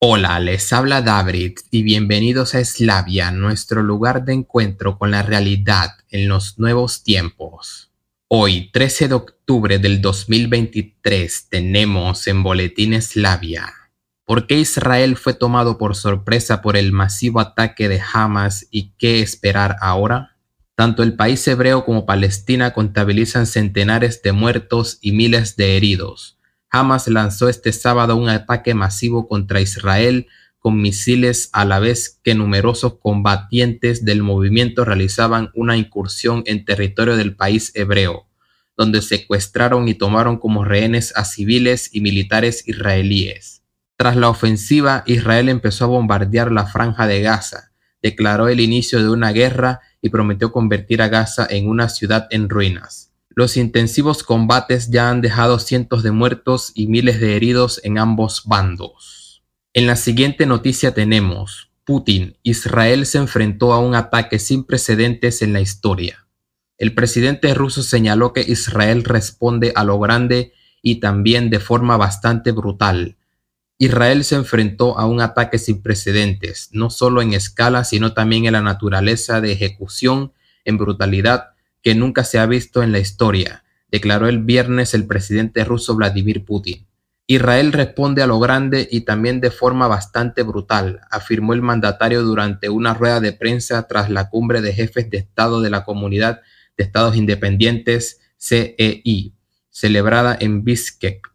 Hola, les habla David y bienvenidos a Eslavia, nuestro lugar de encuentro con la realidad en los nuevos tiempos. Hoy, 13 de octubre del 2023, tenemos en Boletín Eslavia. ¿Por qué Israel fue tomado por sorpresa por el masivo ataque de Hamas y qué esperar ahora? Tanto el país hebreo como Palestina contabilizan centenares de muertos y miles de heridos Hamas lanzó este sábado un ataque masivo contra Israel con misiles a la vez que numerosos combatientes del movimiento realizaban una incursión en territorio del país hebreo, donde secuestraron y tomaron como rehenes a civiles y militares israelíes. Tras la ofensiva, Israel empezó a bombardear la franja de Gaza, declaró el inicio de una guerra y prometió convertir a Gaza en una ciudad en ruinas. Los intensivos combates ya han dejado cientos de muertos y miles de heridos en ambos bandos. En la siguiente noticia tenemos, Putin, Israel se enfrentó a un ataque sin precedentes en la historia. El presidente ruso señaló que Israel responde a lo grande y también de forma bastante brutal. Israel se enfrentó a un ataque sin precedentes, no solo en escala, sino también en la naturaleza de ejecución, en brutalidad que nunca se ha visto en la historia, declaró el viernes el presidente ruso Vladimir Putin. Israel responde a lo grande y también de forma bastante brutal, afirmó el mandatario durante una rueda de prensa tras la cumbre de jefes de Estado de la Comunidad de Estados Independientes, CEI, celebrada en Bishkek.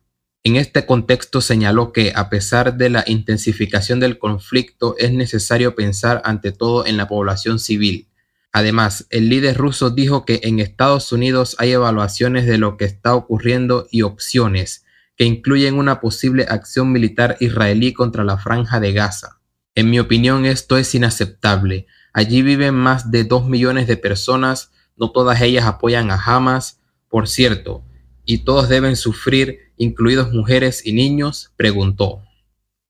En este contexto señaló que, a pesar de la intensificación del conflicto, es necesario pensar ante todo en la población civil, Además, el líder ruso dijo que en Estados Unidos hay evaluaciones de lo que está ocurriendo y opciones, que incluyen una posible acción militar israelí contra la franja de Gaza. En mi opinión, esto es inaceptable. Allí viven más de 2 millones de personas, no todas ellas apoyan a Hamas, por cierto, y todos deben sufrir, incluidos mujeres y niños, preguntó.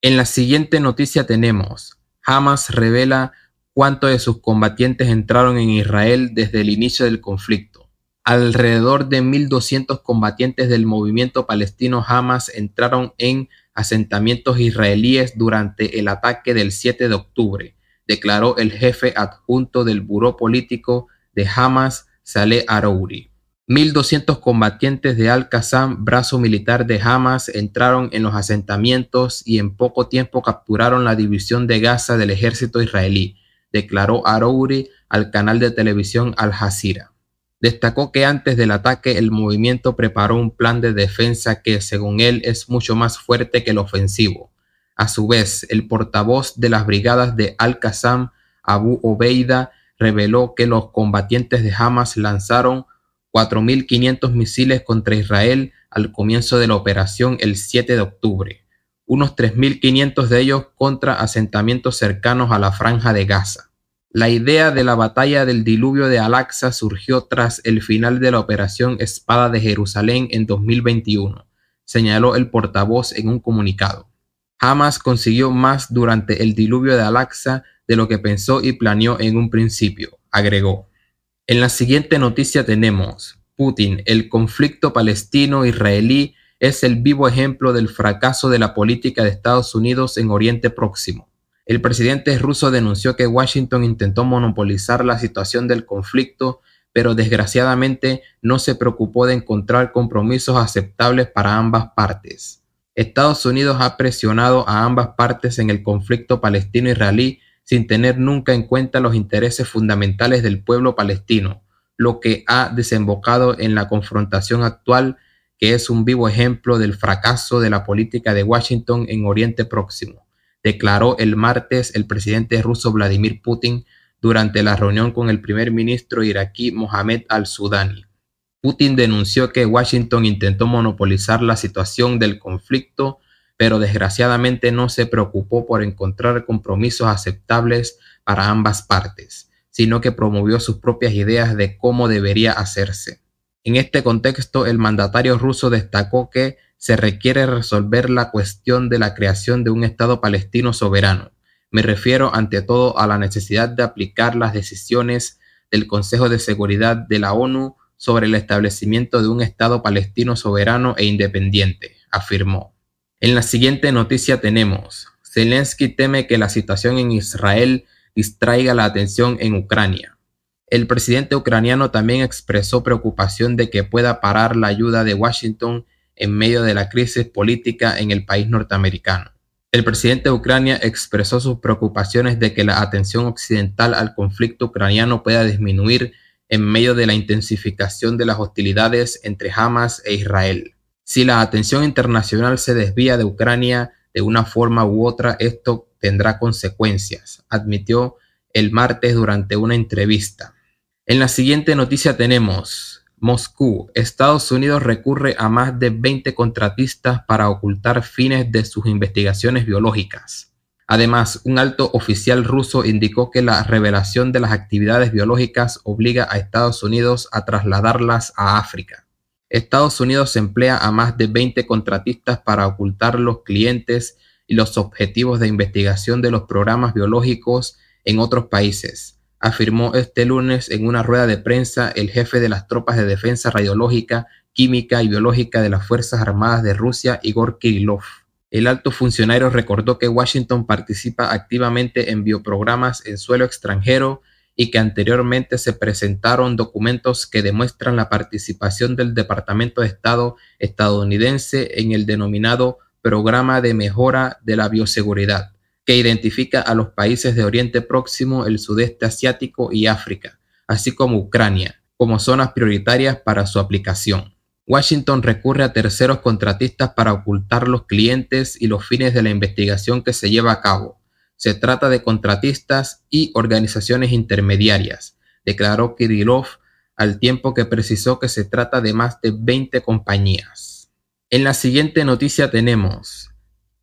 En la siguiente noticia tenemos, Hamas revela cuántos de sus combatientes entraron en Israel desde el inicio del conflicto. Alrededor de 1.200 combatientes del movimiento palestino Hamas entraron en asentamientos israelíes durante el ataque del 7 de octubre, declaró el jefe adjunto del Buró Político de Hamas, Saleh Arouri. 1.200 combatientes de Al-Qassam, brazo militar de Hamas, entraron en los asentamientos y en poco tiempo capturaron la división de Gaza del ejército israelí declaró Arouri al canal de televisión Al Jazeera. Destacó que antes del ataque el movimiento preparó un plan de defensa que, según él, es mucho más fuerte que el ofensivo. A su vez, el portavoz de las brigadas de Al-Qassam, Abu Obeida, reveló que los combatientes de Hamas lanzaron 4.500 misiles contra Israel al comienzo de la operación el 7 de octubre unos 3.500 de ellos contra asentamientos cercanos a la franja de Gaza. La idea de la batalla del diluvio de Al-Aqsa surgió tras el final de la operación Espada de Jerusalén en 2021, señaló el portavoz en un comunicado. Hamas consiguió más durante el diluvio de Al-Aqsa de lo que pensó y planeó en un principio, agregó. En la siguiente noticia tenemos Putin, el conflicto palestino-israelí es el vivo ejemplo del fracaso de la política de Estados Unidos en Oriente Próximo. El presidente ruso denunció que Washington intentó monopolizar la situación del conflicto, pero desgraciadamente no se preocupó de encontrar compromisos aceptables para ambas partes. Estados Unidos ha presionado a ambas partes en el conflicto palestino-israelí sin tener nunca en cuenta los intereses fundamentales del pueblo palestino, lo que ha desembocado en la confrontación actual que es un vivo ejemplo del fracaso de la política de Washington en Oriente Próximo, declaró el martes el presidente ruso Vladimir Putin durante la reunión con el primer ministro iraquí Mohamed al-Sudani. Putin denunció que Washington intentó monopolizar la situación del conflicto, pero desgraciadamente no se preocupó por encontrar compromisos aceptables para ambas partes, sino que promovió sus propias ideas de cómo debería hacerse. En este contexto, el mandatario ruso destacó que se requiere resolver la cuestión de la creación de un Estado palestino soberano. Me refiero ante todo a la necesidad de aplicar las decisiones del Consejo de Seguridad de la ONU sobre el establecimiento de un Estado palestino soberano e independiente, afirmó. En la siguiente noticia tenemos, Zelensky teme que la situación en Israel distraiga la atención en Ucrania. El presidente ucraniano también expresó preocupación de que pueda parar la ayuda de Washington en medio de la crisis política en el país norteamericano. El presidente de Ucrania expresó sus preocupaciones de que la atención occidental al conflicto ucraniano pueda disminuir en medio de la intensificación de las hostilidades entre Hamas e Israel. Si la atención internacional se desvía de Ucrania de una forma u otra, esto tendrá consecuencias, admitió el martes durante una entrevista. En la siguiente noticia tenemos Moscú. Estados Unidos recurre a más de 20 contratistas para ocultar fines de sus investigaciones biológicas. Además, un alto oficial ruso indicó que la revelación de las actividades biológicas obliga a Estados Unidos a trasladarlas a África. Estados Unidos emplea a más de 20 contratistas para ocultar los clientes y los objetivos de investigación de los programas biológicos en otros países afirmó este lunes en una rueda de prensa el jefe de las tropas de defensa radiológica, química y biológica de las Fuerzas Armadas de Rusia, Igor Kirillov. El alto funcionario recordó que Washington participa activamente en bioprogramas en suelo extranjero y que anteriormente se presentaron documentos que demuestran la participación del Departamento de Estado estadounidense en el denominado Programa de Mejora de la Bioseguridad, que identifica a los países de Oriente Próximo, el sudeste asiático y África, así como Ucrania, como zonas prioritarias para su aplicación. Washington recurre a terceros contratistas para ocultar los clientes y los fines de la investigación que se lleva a cabo. Se trata de contratistas y organizaciones intermediarias, declaró Kirillov al tiempo que precisó que se trata de más de 20 compañías. En la siguiente noticia tenemos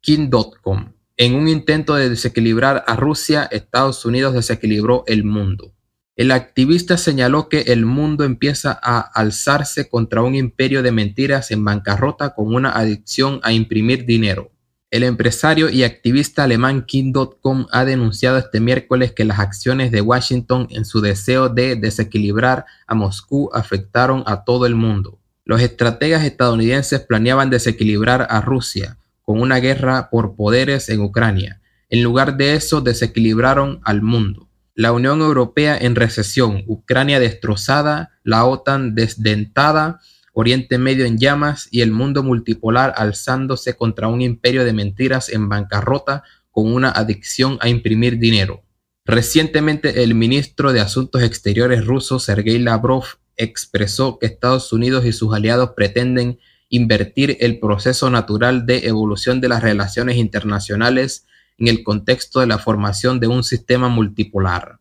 King.com. En un intento de desequilibrar a Rusia, Estados Unidos desequilibró el mundo. El activista señaló que el mundo empieza a alzarse contra un imperio de mentiras en bancarrota con una adicción a imprimir dinero. El empresario y activista alemán King.com ha denunciado este miércoles que las acciones de Washington en su deseo de desequilibrar a Moscú afectaron a todo el mundo. Los estrategas estadounidenses planeaban desequilibrar a Rusia, con una guerra por poderes en Ucrania. En lugar de eso, desequilibraron al mundo. La Unión Europea en recesión, Ucrania destrozada, la OTAN desdentada, Oriente Medio en llamas y el mundo multipolar alzándose contra un imperio de mentiras en bancarrota con una adicción a imprimir dinero. Recientemente el ministro de Asuntos Exteriores ruso, Sergei Lavrov, expresó que Estados Unidos y sus aliados pretenden invertir el proceso natural de evolución de las relaciones internacionales en el contexto de la formación de un sistema multipolar.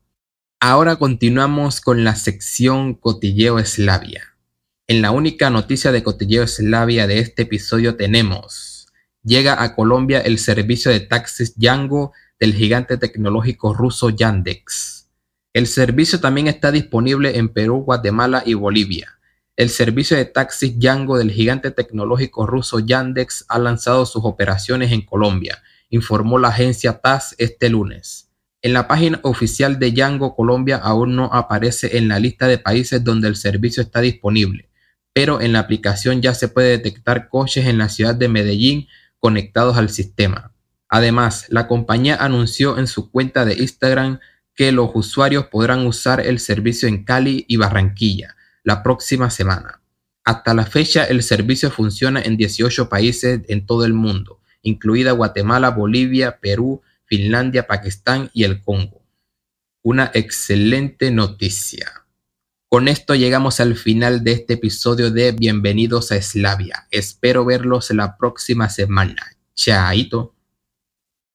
Ahora continuamos con la sección Cotilleo Eslavia. En la única noticia de Cotilleo Eslavia de este episodio tenemos, llega a Colombia el servicio de taxis Yango del gigante tecnológico ruso Yandex. El servicio también está disponible en Perú, Guatemala y Bolivia. El servicio de taxis Yango del gigante tecnológico ruso Yandex ha lanzado sus operaciones en Colombia, informó la agencia TAS este lunes. En la página oficial de Yango Colombia aún no aparece en la lista de países donde el servicio está disponible, pero en la aplicación ya se puede detectar coches en la ciudad de Medellín conectados al sistema. Además, la compañía anunció en su cuenta de Instagram que los usuarios podrán usar el servicio en Cali y Barranquilla, la próxima semana. Hasta la fecha, el servicio funciona en 18 países en todo el mundo, incluida Guatemala, Bolivia, Perú, Finlandia, Pakistán y el Congo. Una excelente noticia. Con esto llegamos al final de este episodio de Bienvenidos a Eslavia. Espero verlos la próxima semana. Chaito.